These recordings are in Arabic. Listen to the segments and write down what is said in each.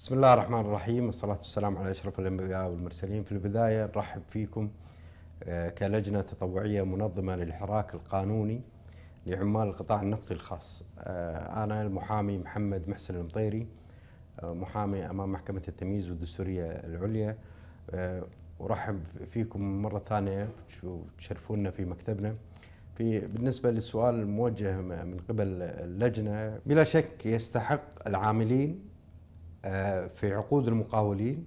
بسم الله الرحمن الرحيم والصلاة والسلام على أشرف الأنبياء والمرسلين في البداية نرحب فيكم آه، كلجنة تطوعية منظمة للحراك القانوني لعمال القطاع النفطي الخاص آه، أنا المحامي محمد محسن المطيري آه، محامي أمام محكمة التمييز والدستورية العليا أرحب فيكم مرة ثانية وتشرفونا في مكتبنا في بالنسبة للسؤال الموجه من قبل اللجنة بلا شك يستحق العاملين آه، في عقود المقاولين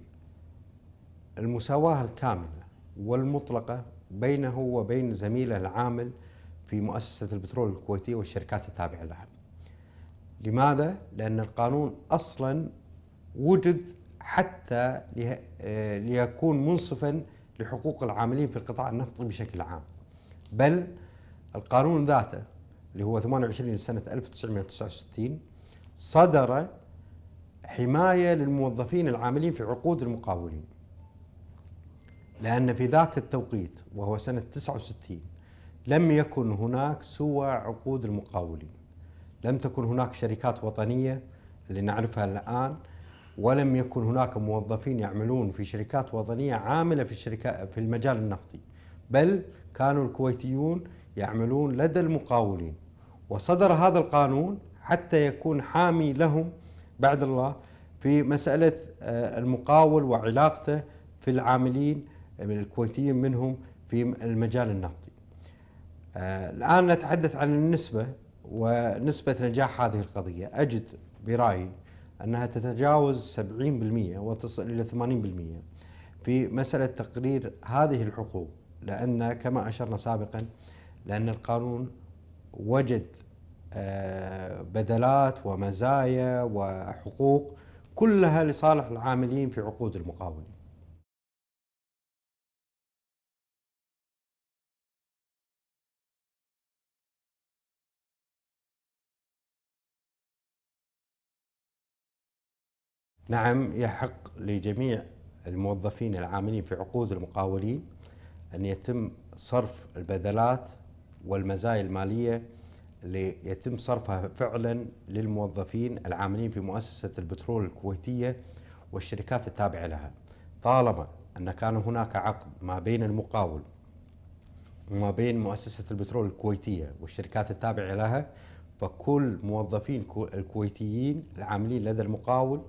المساواة الكاملة والمطلقة بينه وبين زميله العامل في مؤسسة البترول الكويتية والشركات التابعة لها لماذا؟ لأن القانون أصلا وجد حتى آه، ليكون منصفا لحقوق العاملين في القطاع النفطي بشكل عام بل القانون ذاته اللي هو 28 سنة 1969 صدر حماية للموظفين العاملين في عقود المقاولين لأن في ذاك التوقيت وهو سنة 69 لم يكن هناك سوى عقود المقاولين لم تكن هناك شركات وطنية اللي نعرفها الآن ولم يكن هناك موظفين يعملون في شركات وطنية عاملة في الشركة في المجال النفطي بل كانوا الكويتيون يعملون لدى المقاولين وصدر هذا القانون حتى يكون حامي لهم بعد الله في مسألة آه، المقاول وعلاقته في العاملين آه، الكويتيين منهم في المجال النفطي آه، الآن نتحدث عن النسبة ونسبة نجاح هذه القضية أجد برأيي أنها تتجاوز 70% وتصل إلى 80% في مسألة تقرير هذه الحقوق لأن كما أشرنا سابقا لأن القانون وجد بدلات ومزايا وحقوق كلها لصالح العاملين في عقود المقاولين نعم يحق لجميع الموظفين العاملين في عقود المقاولين أن يتم صرف البدلات والمزايا المالية ليتم صرفها فعلا للموظفين العاملين في مؤسسة البترول الكويتية والشركات التابعة لها طالما أن كان هناك عقد ما بين المقاول وما بين مؤسسة البترول الكويتية والشركات التابعة لها فكل موظفين الكويتيين العاملين لدى المقاول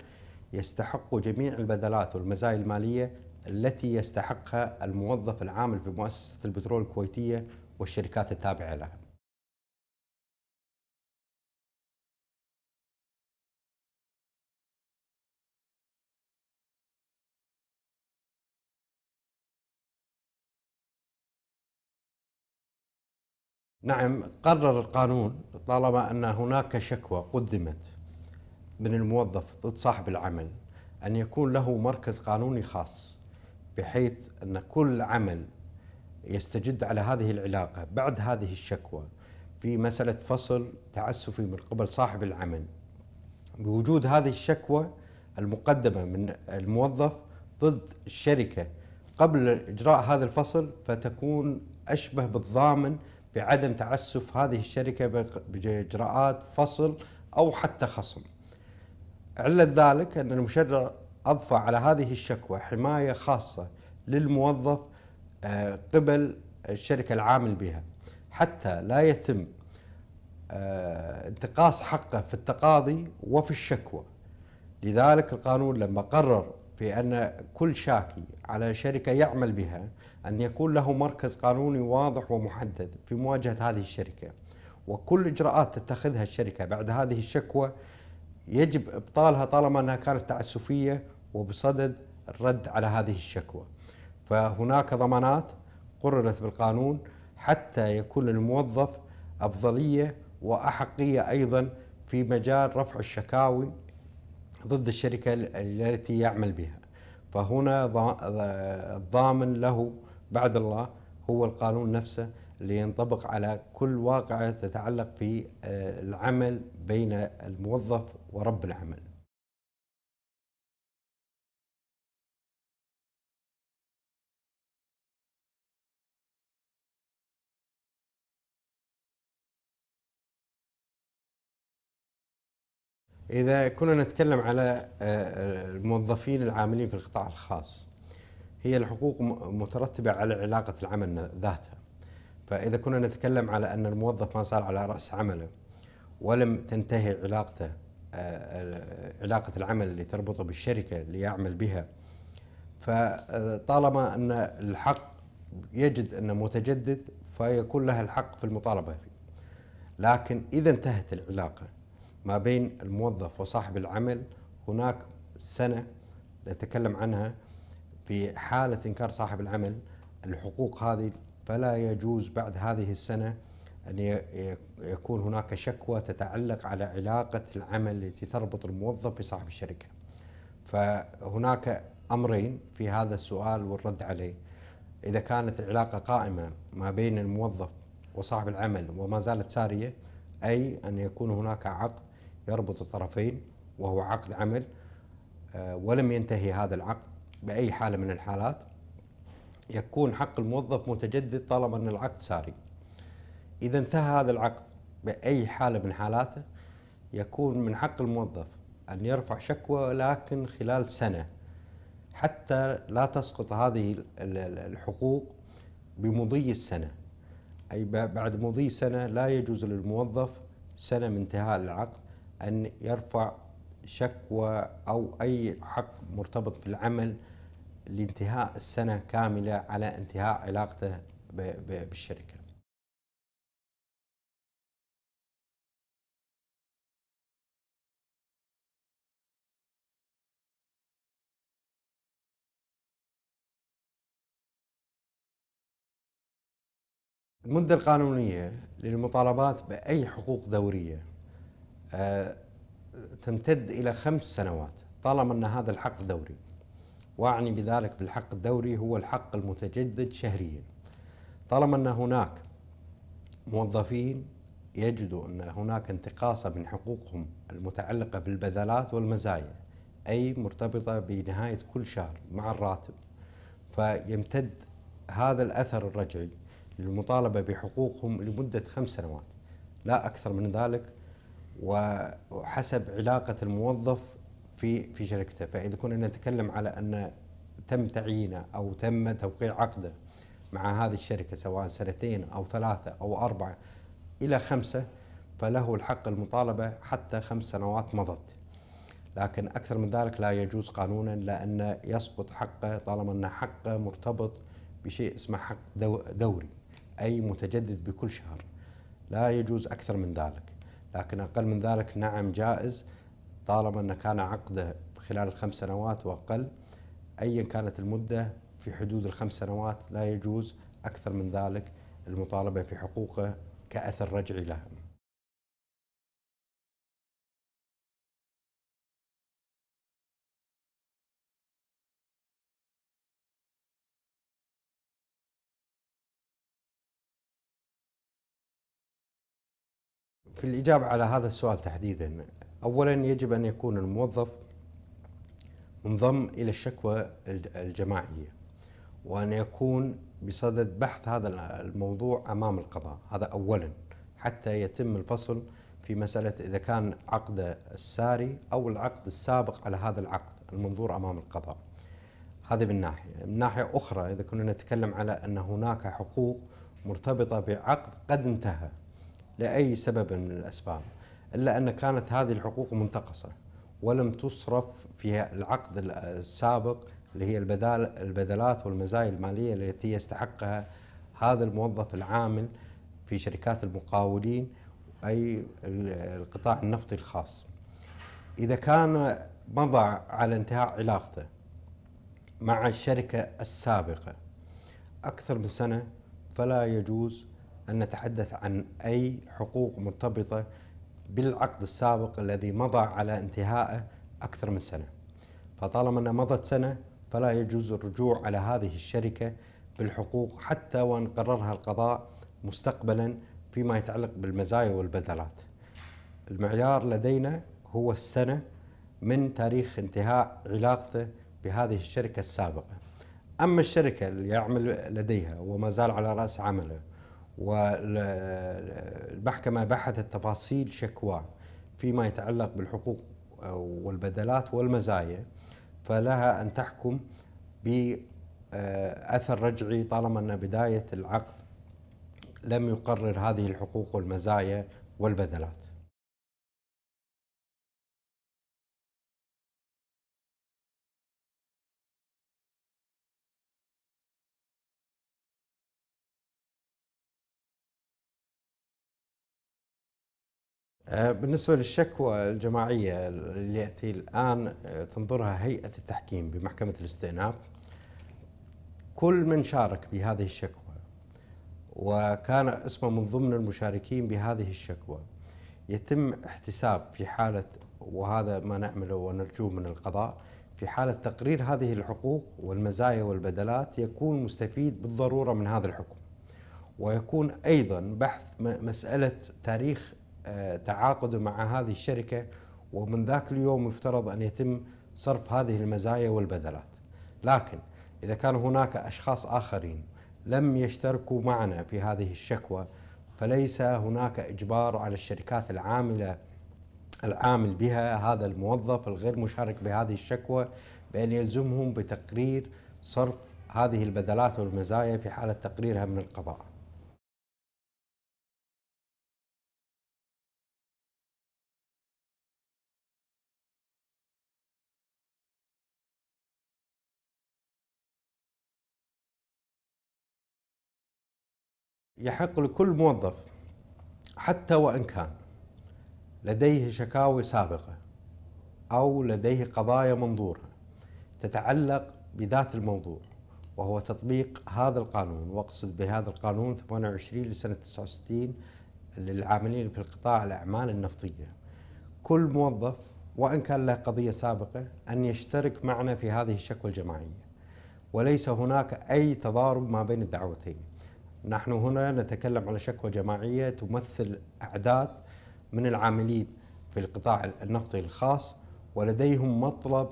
يستحقوا جميع البدلات والمزايا المالية التي يستحقها الموظف العامل في مؤسسة البترول الكويتية والشركات التابعة لها نعم قرر القانون طالما أن هناك شكوى قدمت من الموظف ضد صاحب العمل أن يكون له مركز قانوني خاص بحيث أن كل عمل يستجد على هذه العلاقة بعد هذه الشكوى في مسألة فصل تعسفي من قبل صاحب العمل بوجود هذه الشكوى المقدمة من الموظف ضد الشركة قبل إجراء هذا الفصل فتكون أشبه بالضامن بعدم تعسف هذه الشركة بإجراءات فصل أو حتى خصم علة ذلك أن المشرع أضفى على هذه الشكوى حماية خاصة للموظف آه، قبل الشركة العامل بها حتى لا يتم آه، انتقاص حقه في التقاضي وفي الشكوى لذلك القانون لما قرر في أن كل شاكي على شركة يعمل بها أن يكون له مركز قانوني واضح ومحدد في مواجهة هذه الشركة وكل إجراءات تتخذها الشركة بعد هذه الشكوى يجب إبطالها طالما أنها كانت تعسفية وبصدد الرد على هذه الشكوى فهناك ضمانات قررت بالقانون حتى يكون للموظف أفضلية وأحقية أيضا في مجال رفع الشكاوي ضد الشركة التي يعمل بها فهنا ضامن له بعد الله هو القانون نفسه اللي ينطبق على كل واقعة تتعلق في آه، العمل بين الموظف ورب العمل إذا كنا نتكلم على آه، الموظفين العاملين في القطاع الخاص هي الحقوق مترتبة على علاقة العمل ذاتها فإذا كنا نتكلم على أن الموظف ما صار على رأس عمله ولم تنتهي علاقته آه، آه، علاقة العمل اللي تربطه بالشركة اللي يعمل بها فطالما أن الحق يجد أنه متجدد فيكون لها الحق في المطالبة فيه لكن إذا انتهت العلاقة ما بين الموظف وصاحب العمل هناك سنة نتكلم عنها في حالة إنكار صاحب العمل الحقوق هذه فلا يجوز بعد هذه السنة أن يكون هناك شكوى تتعلق على علاقة العمل التي تربط الموظف بصاحب الشركة فهناك أمرين في هذا السؤال والرد عليه إذا كانت العلاقة قائمة ما بين الموظف وصاحب العمل وما زالت سارية أي أن يكون هناك عقد يربط الطرفين وهو عقد عمل آه، ولم ينتهي هذا العقد باي حاله من الحالات يكون حق الموظف متجدد طالما ان العقد ساري. اذا انتهى هذا العقد باي حاله من حالاته يكون من حق الموظف ان يرفع شكوى لكن خلال سنه حتى لا تسقط هذه الحقوق بمضي السنه. اي بعد مضي سنه لا يجوز للموظف سنه من انتهاء العقد ان يرفع شكوى او اي حق مرتبط في العمل لانتهاء السنة كاملة على انتهاء علاقته بالشركة المدة القانونية للمطالبات بأي حقوق دورية آه، تمتد إلى خمس سنوات طالما أن هذا الحق دوري واعني بذلك بالحق الدوري هو الحق المتجدد شهريا طالما ان هناك موظفين يجدوا ان هناك انتقاصا من حقوقهم المتعلقه بالبذلات والمزايا اي مرتبطه بنهايه كل شهر مع الراتب فيمتد هذا الاثر الرجعي للمطالبه بحقوقهم لمده خمس سنوات لا اكثر من ذلك وحسب علاقه الموظف في في شركته فاذا كنا نتكلم على ان تم تعيينه او تم توقيع عقده مع هذه الشركه سواء سنتين او ثلاثه او اربعه الى خمسه فله الحق المطالبه حتى خمس سنوات مضت. لكن اكثر من ذلك لا يجوز قانونا لان يسقط حقه طالما ان حقه مرتبط بشيء اسمه حق دوري اي متجدد بكل شهر. لا يجوز اكثر من ذلك، لكن اقل من ذلك نعم جائز طالما أنه كان عقده خلال الخمس سنوات وأقل أيا كانت المدة في حدود الخمس سنوات لا يجوز أكثر من ذلك المطالبة في حقوقه كأثر رجعي له في الإجابة على هذا السؤال تحديدا أولا يجب أن يكون الموظف منضم إلى الشكوى الجماعية وأن يكون بصدد بحث هذا الموضوع أمام القضاء هذا أولا حتى يتم الفصل في مسألة إذا كان عقده الساري أو العقد السابق على هذا العقد المنظور أمام القضاء هذا من ناحية من ناحية أخرى إذا كنا نتكلم على أن هناك حقوق مرتبطة بعقد قد انتهى لأي سبب من الأسباب إلا أن كانت هذه الحقوق منتقصة ولم تصرف في العقد السابق اللي هي البدال البدلات والمزايا المالية التي يستحقها هذا الموظف العامل في شركات المقاولين أي القطاع النفطي الخاص إذا كان مضى على انتهاء علاقته مع الشركة السابقة أكثر من سنة فلا يجوز أن نتحدث عن أي حقوق مرتبطة بالعقد السابق الذي مضى على انتهائه أكثر من سنة فطالما أن مضت سنة فلا يجوز الرجوع على هذه الشركة بالحقوق حتى وإن قررها القضاء مستقبلا فيما يتعلق بالمزايا والبدلات المعيار لدينا هو السنة من تاريخ انتهاء علاقته بهذه الشركة السابقة أما الشركة اللي يعمل لديها وما زال على رأس عمله والمحكمة بحثت تفاصيل شكوى فيما يتعلق بالحقوق والبدلات والمزايا فلها أن تحكم بأثر رجعي طالما أن بداية العقد لم يقرر هذه الحقوق والمزايا والبدلات آه، بالنسبة للشكوى الجماعية التي الآن آه، تنظرها هيئة التحكيم بمحكمة الاستئناف كل من شارك بهذه الشكوى وكان اسمه من ضمن المشاركين بهذه الشكوى يتم احتساب في حالة وهذا ما نأمله ونرجوه من القضاء في حالة تقرير هذه الحقوق والمزايا والبدلات يكون مستفيد بالضرورة من هذا الحكم ويكون أيضا بحث مسألة تاريخ آه، تعاقده مع هذه الشركة ومن ذاك اليوم يفترض أن يتم صرف هذه المزايا والبذلات لكن إذا كان هناك أشخاص آخرين لم يشتركوا معنا في هذه الشكوى فليس هناك إجبار على الشركات العاملة العامل بها هذا الموظف الغير مشارك بهذه الشكوى بأن يلزمهم بتقرير صرف هذه البدلات والمزايا في حالة تقريرها من القضاء يحق لكل موظف حتى وان كان لديه شكاوي سابقه او لديه قضايا منظوره تتعلق بذات الموضوع وهو تطبيق هذا القانون واقصد بهذا القانون 28 لسنه 69 للعاملين في القطاع الاعمال النفطيه. كل موظف وان كان له قضيه سابقه ان يشترك معنا في هذه الشكوى الجماعيه. وليس هناك اي تضارب ما بين الدعوتين. نحن هنا نتكلم على شكوى جماعية تمثل أعداد من العاملين في القطاع النفطي الخاص ولديهم مطلب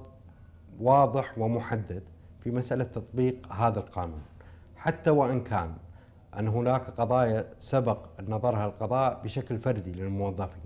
واضح ومحدد في مسألة تطبيق هذا القانون حتى وإن كان أن هناك قضايا سبق نظرها القضاء بشكل فردي للموظفين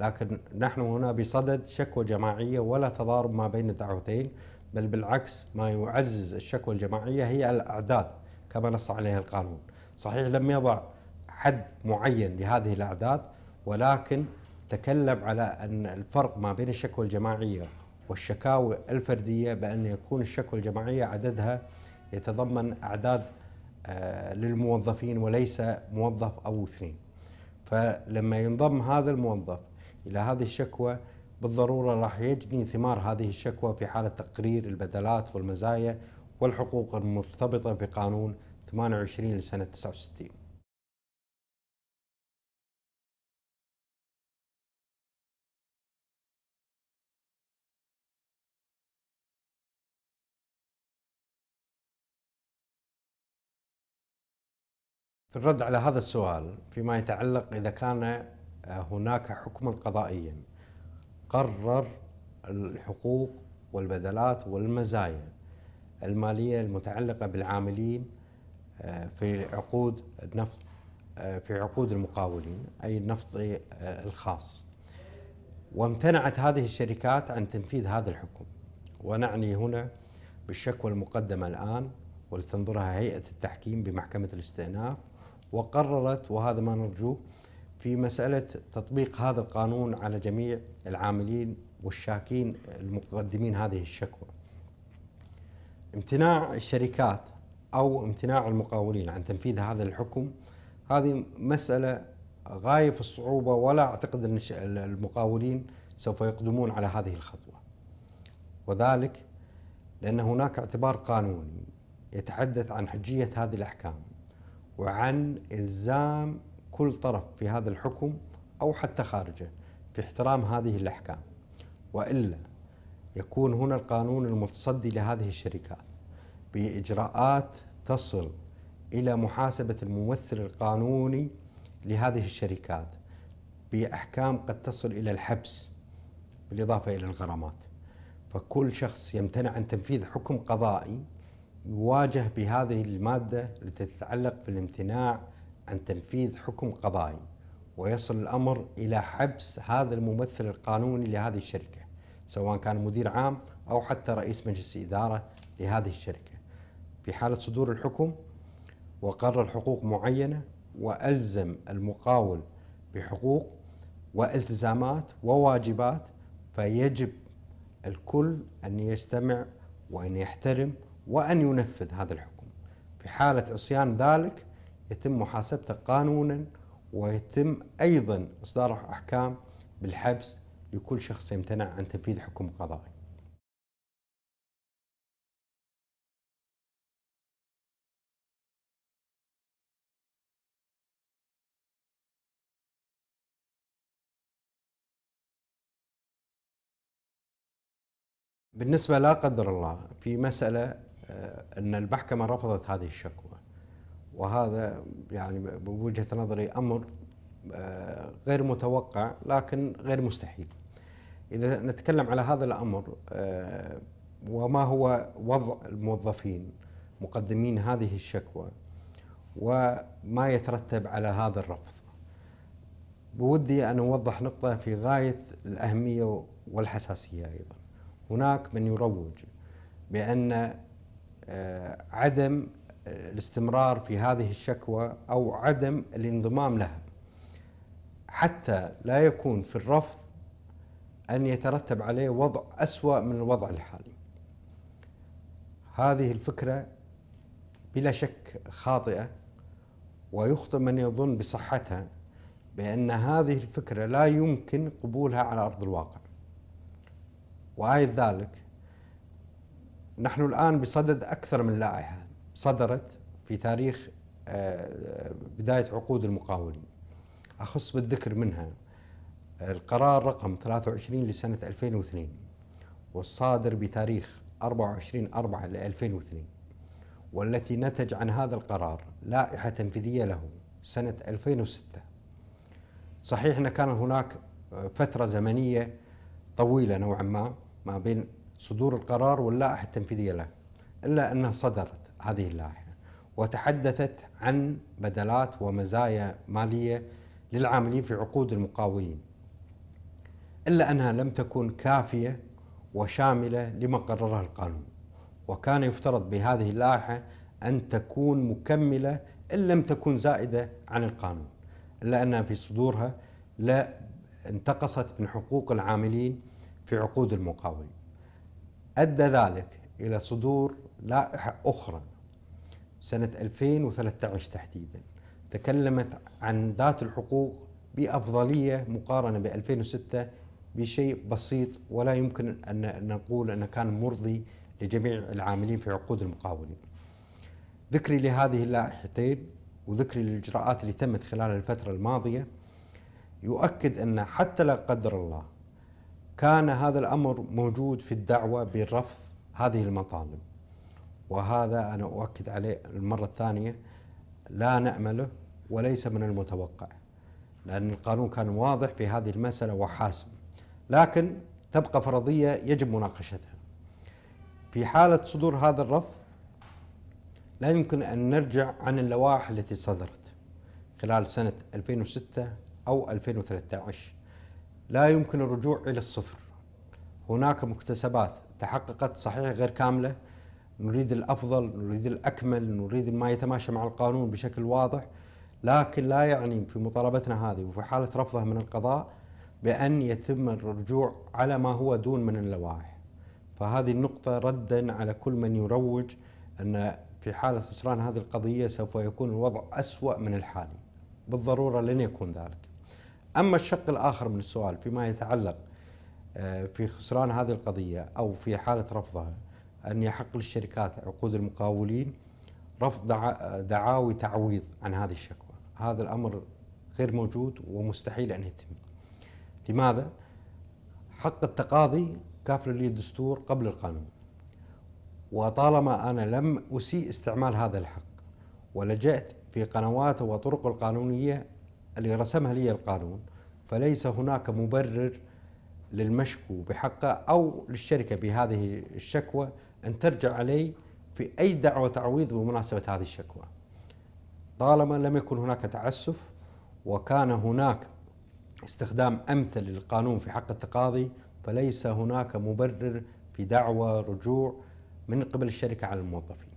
لكن نحن هنا بصدد شكوى جماعية ولا تضارب ما بين الدعوتين بل بالعكس ما يعزز الشكوى الجماعية هي الأعداد كما نص عليها القانون صحيح لم يضع حد معين لهذه الأعداد ولكن تكلم على أن الفرق ما بين الشكوى الجماعية والشكاوى الفردية بأن يكون الشكوى الجماعية عددها يتضمن أعداد آه، للموظفين وليس موظف أو اثنين فلما ينضم هذا الموظف إلى هذه الشكوى بالضرورة راح يجني ثمار هذه الشكوى في حالة تقرير البدلات والمزايا والحقوق المرتبطة بقانون 28 لسنة 69 في الرد على هذا السؤال فيما يتعلق إذا كان آه، هناك حكما قضائيا قرر الحقوق والبدلات والمزايا المالية المتعلقة بالعاملين آه، في عقود النفط آه، في عقود المقاولين أي النفط آه، الخاص وامتنعت هذه الشركات عن تنفيذ هذا الحكم ونعني هنا بالشكوى المقدمة الآن ولتنظرها هيئة التحكيم بمحكمة الاستئناف وقررت وهذا ما نرجوه في مسألة تطبيق هذا القانون على جميع العاملين والشاكين المقدمين هذه الشكوى امتناع الشركات او امتناع المقاولين عن تنفيذ هذا الحكم هذه مساله غايه في الصعوبه ولا اعتقد ان المقاولين سوف يقدمون على هذه الخطوه. وذلك لان هناك اعتبار قانوني يتحدث عن حجيه هذه الاحكام وعن الزام كل طرف في هذا الحكم او حتى خارجه في احترام هذه الاحكام. والا يكون هنا القانون المتصدي لهذه الشركات باجراءات تصل الى محاسبه الممثل القانوني لهذه الشركات باحكام قد تصل الى الحبس بالاضافه الى الغرامات. فكل شخص يمتنع عن تنفيذ حكم قضائي يواجه بهذه الماده التي تتعلق بالامتناع عن تنفيذ حكم قضائي ويصل الامر الى حبس هذا الممثل القانوني لهذه الشركه سواء كان مدير عام او حتى رئيس مجلس اداره لهذه الشركه. في حالة صدور الحكم وقرر حقوق معينة وألزم المقاول بحقوق والتزامات وواجبات فيجب الكل أن يستمع وأن يحترم وأن ينفذ هذا الحكم في حالة عصيان ذلك يتم محاسبته قانونا ويتم أيضا إصدار أحكام بالحبس لكل شخص يمتنع عن تنفيذ حكم قضائي بالنسبة لا قدر الله في مسألة آه، أن المحكمة رفضت هذه الشكوى وهذا يعني بوجهة نظري أمر آه، غير متوقع لكن غير مستحيل إذا نتكلم على هذا الأمر آه، وما هو وضع الموظفين مقدمين هذه الشكوى وما يترتب على هذا الرفض بودي أن أوضح نقطة في غاية الأهمية والحساسية أيضا هناك من يروج بأن آه، عدم آه، الاستمرار في هذه الشكوى أو عدم الانضمام لها حتى لا يكون في الرفض أن يترتب عليه وضع أسوأ من الوضع الحالي هذه الفكرة بلا شك خاطئة ويخطئ من يظن بصحتها بأن هذه الفكرة لا يمكن قبولها على أرض الواقع وآية ذلك نحن الآن بصدد أكثر من لائحة صدرت في تاريخ آه، بداية عقود المقاولين أخص بالذكر منها القرار رقم 23 لسنة 2002 والصادر بتاريخ 24 4 ل 2002 والتي نتج عن هذا القرار لائحة تنفيذية له سنة 2006 صحيح أن كان هناك آه، فترة زمنية طويلة نوعا ما ما بين صدور القرار واللائحة التنفيذية له إلا أنها صدرت هذه اللائحة وتحدثت عن بدلات ومزايا مالية للعاملين في عقود المقاولين إلا أنها لم تكن كافية وشاملة لما قرره القانون وكان يفترض بهذه اللائحة أن تكون مكملة إن لم تكن زائدة عن القانون إلا أنها في صدورها لا انتقصت من حقوق العاملين في عقود المقاولين أدى ذلك إلى صدور لائحة أخرى سنة 2013 تحديدا تكلمت عن ذات الحقوق بأفضلية مقارنة ب 2006 بشيء بسيط ولا يمكن أن نقول أنه كان مرضي لجميع العاملين في عقود المقاولين ذكري لهذه اللائحتين وذكري للإجراءات اللي تمت خلال الفترة الماضية يؤكد أن حتى لا قدر الله كان هذا الامر موجود في الدعوه برفض هذه المطالب وهذا انا اؤكد عليه المره الثانيه لا نامله وليس من المتوقع لان القانون كان واضح في هذه المساله وحاسم لكن تبقى فرضيه يجب مناقشتها في حاله صدور هذا الرفض لا يمكن ان نرجع عن اللوائح التي صدرت خلال سنه 2006 او 2013 لا يمكن الرجوع الى الصفر هناك مكتسبات تحققت صحيح غير كامله نريد الافضل نريد الاكمل نريد ما يتماشى مع القانون بشكل واضح لكن لا يعني في مطالبتنا هذه وفي حاله رفضها من القضاء بان يتم الرجوع على ما هو دون من اللوائح فهذه النقطه ردا على كل من يروج ان في حاله خسران هذه القضيه سوف يكون الوضع اسوا من الحالي بالضروره لن يكون ذلك أما الشق الآخر من السؤال فيما يتعلق آه، في خسران هذه القضية أو في حالة رفضها أن يحق للشركات عقود المقاولين رفض دعاوي تعويض عن هذه الشكوى هذا الأمر غير موجود ومستحيل أن يتم لماذا؟ حق التقاضي كافل لي الدستور قبل القانون وطالما أنا لم أسيء استعمال هذا الحق ولجأت في قنوات وطرق القانونية اللي رسمها لي القانون فليس هناك مبرر للمشكو بحقه أو للشركة بهذه الشكوى أن ترجع علي في أي دعوة تعويض بمناسبة هذه الشكوى طالما لم يكن هناك تعسف وكان هناك استخدام أمثل للقانون في حق التقاضي فليس هناك مبرر في دعوة رجوع من قبل الشركة على الموظفين